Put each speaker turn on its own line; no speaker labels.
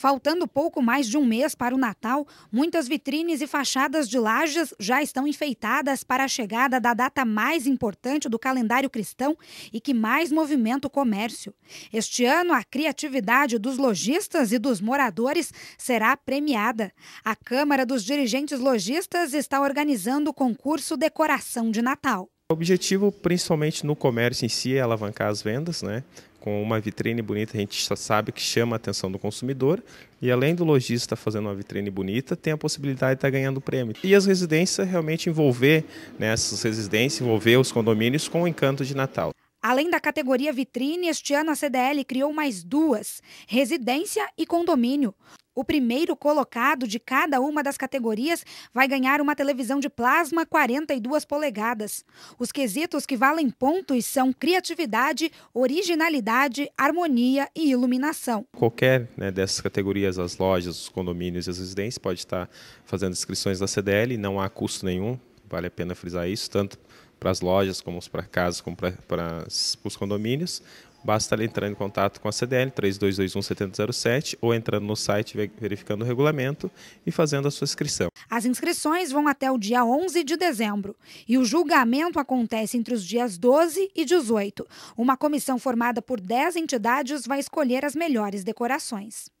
Faltando pouco mais de um mês para o Natal, muitas vitrines e fachadas de lajes já estão enfeitadas para a chegada da data mais importante do calendário cristão e que mais movimenta o comércio. Este ano, a criatividade dos lojistas e dos moradores será premiada. A Câmara dos Dirigentes Lojistas está organizando o concurso Decoração de Natal.
O objetivo, principalmente no comércio em si, é alavancar as vendas, né? com uma vitrine bonita, a gente já sabe que chama a atenção do consumidor. E além do lojista fazendo uma vitrine bonita, tem a possibilidade de estar ganhando prêmio. E as residências realmente envolver, né, essas residências, envolver os condomínios com o encanto de Natal.
Além da categoria vitrine, este ano a CDL criou mais duas: residência e condomínio. O primeiro colocado de cada uma das categorias vai ganhar uma televisão de plasma 42 polegadas. Os quesitos que valem pontos são criatividade, originalidade, harmonia e iluminação.
Qualquer né, dessas categorias, as lojas, os condomínios e as residências, pode estar fazendo inscrições da CDL, não há custo nenhum vale a pena frisar isso, tanto para as lojas, como para casas, como para, para os condomínios. Basta entrar em contato com a CDL 3221-7007 ou entrando no site verificando o regulamento e fazendo a sua inscrição.
As inscrições vão até o dia 11 de dezembro e o julgamento acontece entre os dias 12 e 18. Uma comissão formada por 10 entidades vai escolher as melhores decorações.